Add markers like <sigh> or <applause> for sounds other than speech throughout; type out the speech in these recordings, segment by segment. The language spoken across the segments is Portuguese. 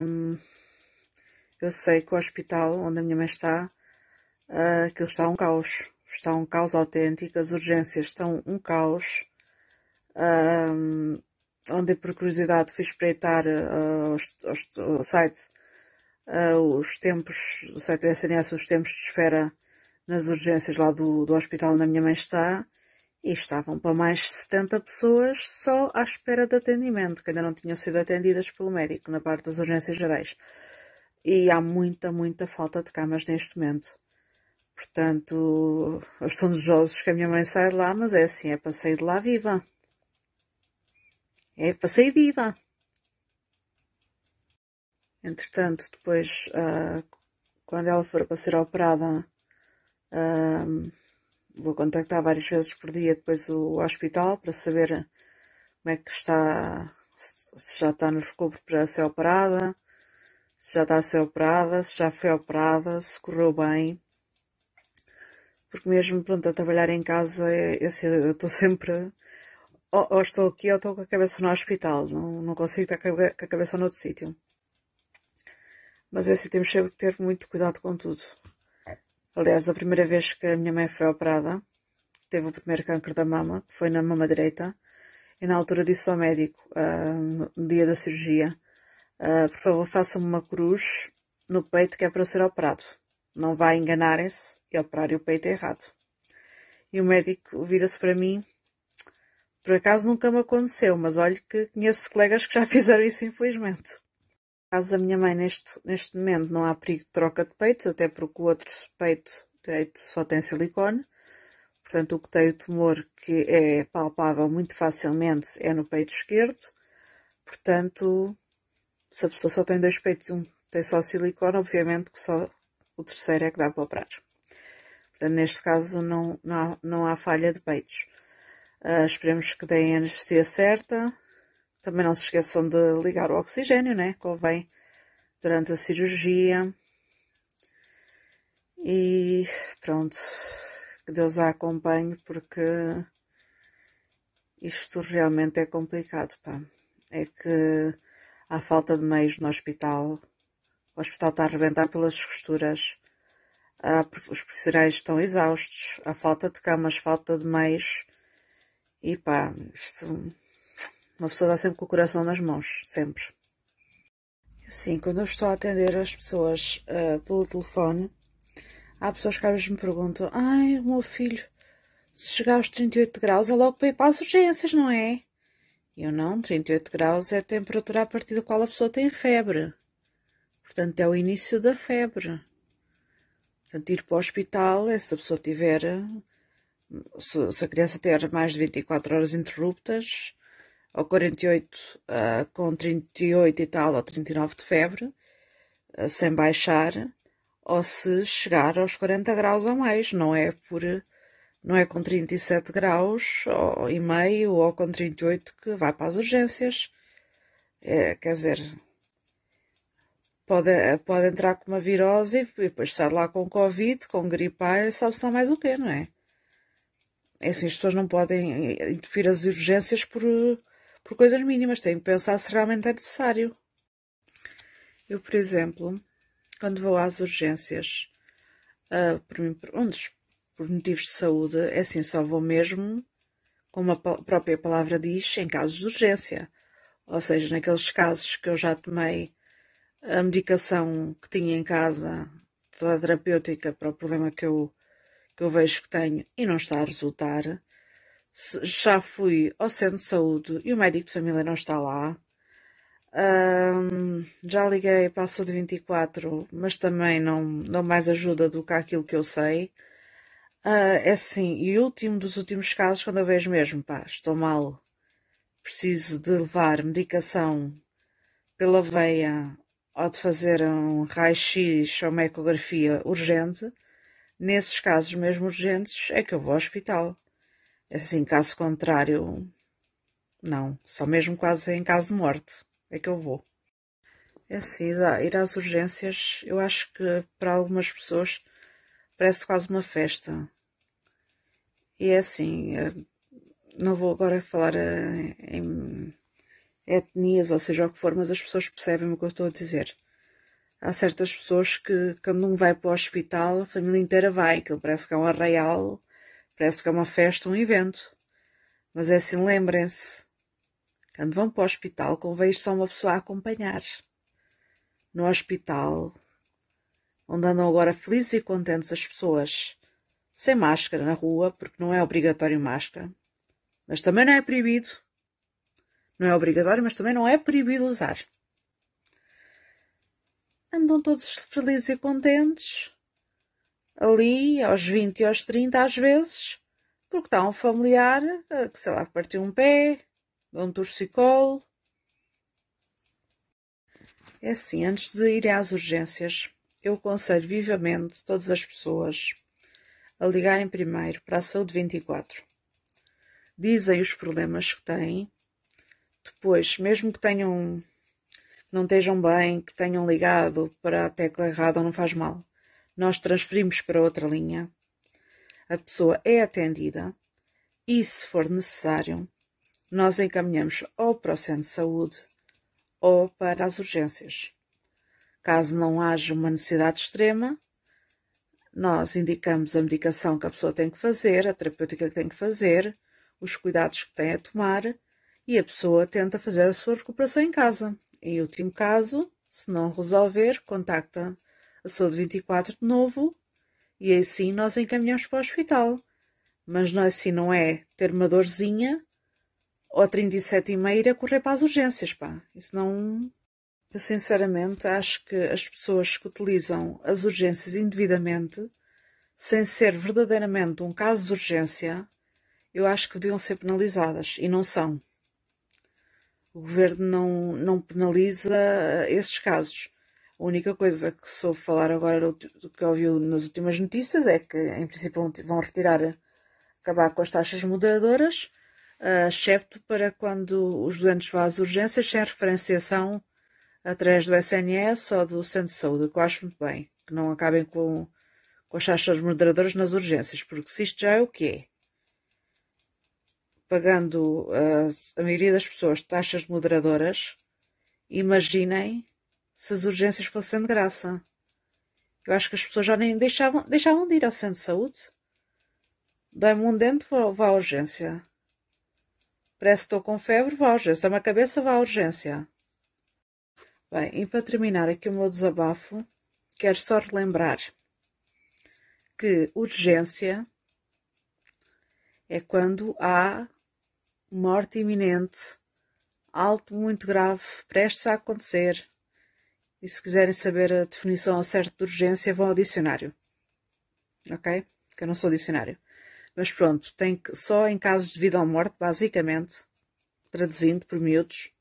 Hum, eu sei que o hospital onde a minha mãe está, ah, aquilo está um caos. Está um caos autêntico, as urgências estão um caos. Um, ah, onde por curiosidade fui espreitar uh, ah, o, o, site, uh, os tempos, o site da SNS, os tempos de espera nas urgências lá do, do hospital onde a minha mãe está, e estavam para mais de 70 pessoas só à espera de atendimento, que ainda não tinham sido atendidas pelo médico na parte das urgências gerais. E há muita, muita falta de camas neste momento. Portanto, são desejosos que a minha mãe saia de lá, mas é assim, é para sair de lá viva. É para sair viva. Entretanto, depois, uh, quando ela for para ser operada, uh, vou contactar várias vezes por dia depois o hospital para saber como é que está, se já está no recupero para ser operada, se já está a ser operada, se já foi operada, se correu bem. Porque mesmo, pronto, a trabalhar em casa, eu, é, é assim, eu estou sempre, ou, ou, estou aqui ou estou com a cabeça no hospital, não, não consigo estar com a cabeça noutro sítio. Mas é assim, temos sempre que ter muito cuidado com tudo. Aliás, a primeira vez que a minha mãe foi operada, teve o primeiro câncer da mama, que foi na mama direita, e na altura disse ao médico, uh, no dia da cirurgia, uh, por favor faça-me uma cruz no peito que é para ser operado. Não vá enganarem-se e operarem o peito errado. E o médico vira-se para mim, por acaso nunca me aconteceu, mas olhe que conheço colegas que já <laughs> fizeram isso infelizmente caso da minha mãe, neste, neste momento, não há perigo de troca de peitos, até porque o outro peito direito só tem silicone. Portanto, o que tem o tumor que é palpável muito facilmente é no peito esquerdo. Portanto, se a pessoa só tem dois peitos, um tem só silicone, obviamente que só o terceiro é que dá para operar. Portanto, neste caso não, não, há, não há falha de peitos. Uh, esperemos que deem a anestesia certa, também não se esqueçam de ligar o oxigênio, né? Convém durante a cirurgia. E pronto, que Deus a acompanhe, porque isto realmente é complicado, pá. É que há falta de meios no hospital, o hospital está a arrebentar pelas costuras, os profissionais estão exaustos, há falta de camas, falta de meios, e pá, isto uma pessoa está sempre com o coração nas mãos, sempre. Assim, quando eu estou a atender as pessoas uh, pelo telefone, há pessoas que às vezes me perguntam: Ai, o meu filho, se chegar aos 38 graus é logo para ir para as urgências, não é? Eu não, 38 graus é a temperatura a partir da qual a pessoa tem febre. Portanto, é o início da febre. Portanto, ir para o hospital é se a pessoa tiver. Se, se a criança tiver mais de 24 horas interruptas, ou 48 uh, com 38 e tal ou 39 de febre, uh, sem baixar, ou se chegar aos 40 graus ou mais, não é por não é com 37 graus ou, e meio ou com 38 que vai para as urgências. É, quer dizer, pode, pode entrar com uma virose e depois sai lá com Covid, com gripe A, sabe-se mais o quê, não é? É assim, as pessoas não podem entupir eh, eh, as urgências por, por coisas mínimas. Tenho que pensar se realmente é necessário. Eu, por exemplo, quando vou às urgências, uh, por, mim, por, um dos, por motivos de saúde, é assim, só vou mesmo, como a própria palavra diz, em casos de urgência. Ou seja, naqueles casos que eu já tomei a medicação que tinha em casa, toda a terapêutica para o problema que eu, que eu vejo que tenho e não está a resultar, já fui ao centro de saúde e o médico de família não está lá. Um, já liguei para a Saúde 24, mas também não, não mais ajuda do que aquilo que eu sei. Uh, é assim, e último dos últimos casos, quando eu vejo mesmo, pá, estou mal, preciso de levar medicação pela veia ou de fazer um raio-x ou uma ecografia urgente, nesses casos mesmo urgentes é que eu vou ao hospital. Assim, caso contrário, não. Só mesmo quase em caso de morte é que eu vou. É assim, ir às urgências, eu acho que para algumas pessoas parece quase uma festa. E é assim, é, não vou agora falar eh, em etnias, ou seja, o que for, mas as pessoas percebem o que eu estou a dizer. Há certas pessoas que, quando um vai para o hospital, a família inteira vai, que parece que é um arraial Parece que é uma festa, um evento. Mas é assim, lembrem-se. Quando vão para o hospital, convém só uma pessoa a acompanhar. No hospital, onde andam agora felizes e contentes as pessoas, sem máscara na rua, porque não é obrigatório máscara, mas também não é proibido. Não é obrigatório, mas também não é proibido usar. Andam todos felizes e contentes, ali aos 20 e aos 30 às vezes, porque está um familiar eh, que, sei lá, partiu um pé, um torcicolo. É assim, antes de irem às urgências, eu aconselho vivamente todas as pessoas a ligarem primeiro para a Saúde 24. Dizem os problemas que têm, depois, mesmo que tenham não estejam bem, que tenham ligado para a tecla errada, não faz mal nós transferimos para outra linha, a pessoa é atendida e, se for necessário, nós encaminhamos ou para o centro de saúde ou para as urgências. Caso não haja uma necessidade extrema, nós indicamos a medicação que a pessoa tem que fazer, a terapêutica que tem que fazer, os cuidados que tem a tomar e a pessoa tenta fazer a sua recuperação em casa. Em último caso, se não resolver, contacta Passou de 24 de novo e assim nós encaminhamos para o hospital. Mas não é assim não é ter uma dorzinha ou 37 e meia ir a correr para as urgências, pá. Isso não... Eu sinceramente acho que as pessoas que utilizam as urgências indevidamente, sem ser verdadeiramente um caso de urgência, eu acho que deviam ser penalizadas e não são. O governo não, não penaliza eh, esses casos. A única coisa que soube falar agora do que ouviu nas últimas notícias é que, em princípio, vão retirar, acabar com as taxas moderadoras, eh, excepto para quando os doentes vão às urgências sem referenciação através do SNS ou do Centro de Saúde, que eu acho muito bem, que não acabem com, com as taxas moderadoras nas urgências, porque se isto já é o que é, pagando uh, a maioria das pessoas taxas moderadoras, imaginem se as urgências fossem de graça. Eu acho que as pessoas já nem deixavam, deixavam de ir ao centro de saúde. Dói-me um dente, vá, vá à urgência. Parece que estou com febre, vá à urgência. Dói-me a cabeça, vá à urgência. Bem, e para terminar aqui o meu desabafo, quero só relembrar que urgência é quando há morte iminente, alto muito grave, prestes a acontecer e se quiserem saber a definição certa de urgência, vão ao dicionário. Ok? Que eu não sou dicionário. Mas pronto, tem que, só em casos de vida ou morte, basicamente, traduzindo por miúdos,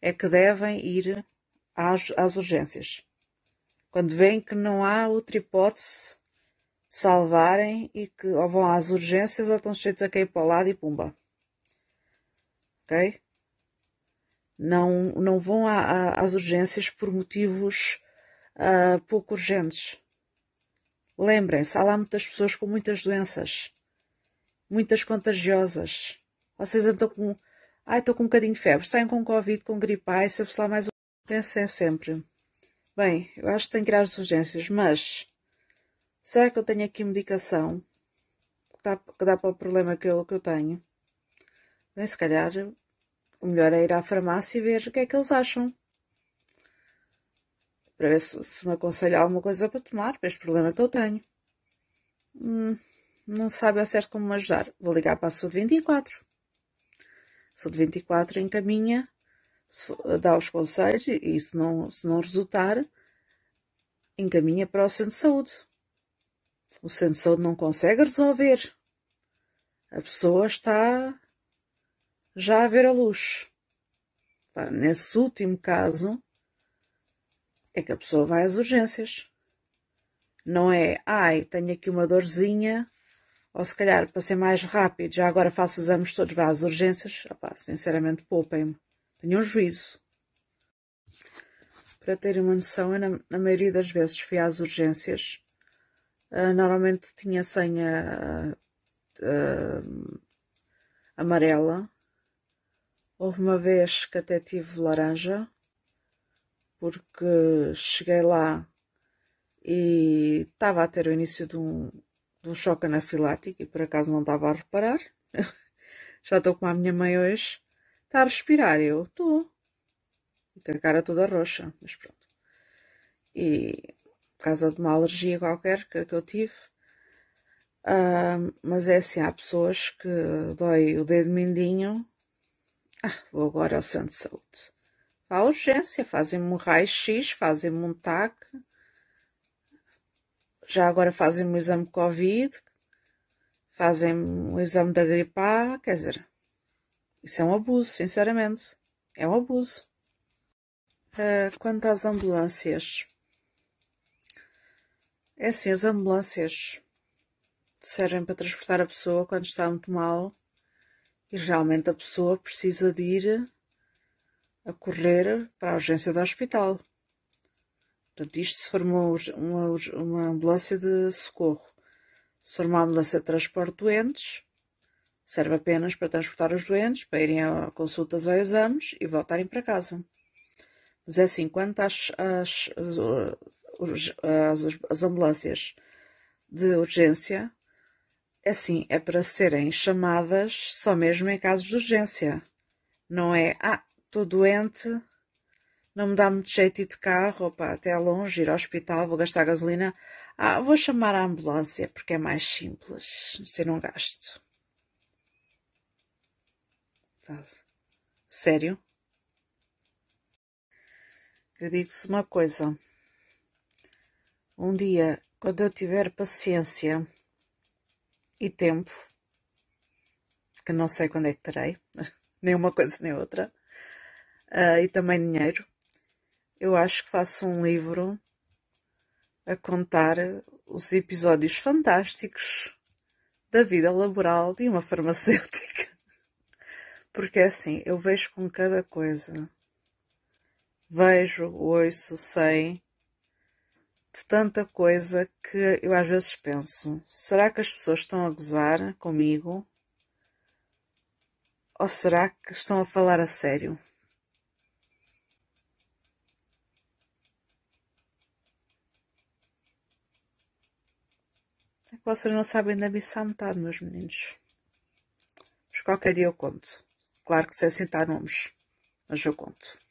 é que devem ir às, às urgências. Quando veem que não há outra hipótese de salvarem e que ou vão às urgências ou estão sujeitos a cair para o lado e pumba. Ok? não, não vão a, a, às urgências por motivos uh, pouco urgentes. Lembrem-se, há lá muitas pessoas com muitas doenças, muitas contagiosas. Vocês andam com. Ai, estou com um bocadinho de febre, saem com Covid, com gripe, ai, se lá mais um. Pensem é sempre. Bem, eu acho que tenho que ir às urgências, mas será que eu tenho aqui medicação que dá, que dá para o problema que eu, que eu tenho? Bem, se calhar o melhor é ir à farmácia e ver o que é que eles acham. Para ver se, se me aconselha alguma coisa para tomar, para este problema que eu tenho. Hum, não sabe ao certo como me ajudar. Vou ligar para a Sud 24. A 24 encaminha, dá os conselhos e, se, não, se não resultar, encaminha para o centro de saúde. O centro de saúde não consegue resolver. A pessoa está já a ver a luz. Nesse último caso, é que a pessoa vai às urgências. Não é, ai, tenho aqui uma dorzinha, ou se calhar para ser mais rápido, já agora faço os exames todos, vá às urgências. Opa, sinceramente, poupem-me. Tenham um juízo. Para terem uma noção, eu, na, na, maioria das vezes fui às urgências. Uh, normalmente tinha senha uh, uh, amarela Houve uma vez que até tive laranja, porque cheguei lá e estava a ter o início de um, de um choque anafilático e por acaso não estava a reparar. <laughs> Já estou com a minha mãe hoje. Está a respirar, eu estou. Com a cara toda roxa, mas pronto. E por causa de uma alergia qualquer que, que eu tive. Uh, mas é assim, há pessoas que dói o dedo mindinho ah, vou agora ao centro de saúde. Vá à urgência, fazem-me um raio-x, fazem-me um TAC. Já agora fazem-me um exame Covid, fazem-me um exame da gripe A, quer dizer, isso é um abuso, sinceramente. É um abuso. Uh, quanto às ambulâncias, é assim, as ambulâncias servem para transportar a pessoa quando está muito mal e realmente a pessoa precisa de ir a correr para a urgência do hospital. Portanto, isto se formou uma, uma ambulância de socorro. Se for uma ambulância de transporte de doentes, serve apenas para transportar os doentes, para irem a consultas ou exames e voltarem para casa. Mas é assim, quanto às, às, às, às ambulâncias de urgência, Assim, é para serem chamadas só mesmo em casos de urgência. Não é, ah, estou doente, não me dá muito jeito ir de carro, opa, até longe, ir ao hospital, vou gastar gasolina. Ah, vou chamar a ambulância, porque é mais simples, se não gasto. Sério? Eu digo-se uma coisa. Um dia, quando eu tiver paciência e tempo, que não sei quando é que terei, <laughs> nem uma coisa nem outra, uh, e também dinheiro, eu acho que faço um livro a contar os episódios fantásticos da vida laboral de uma <laughs> farmacêutica. Porque é assim, eu vejo com cada coisa. Vejo, ouço, sei, de tanta coisa que eu às vezes penso: será que as pessoas estão a gozar comigo? Ou será que estão a falar a sério? É que vocês não sabem da missa à metade, meus meninos. Mas qualquer dia eu conto. Claro que sem sentar nomes, mas eu conto.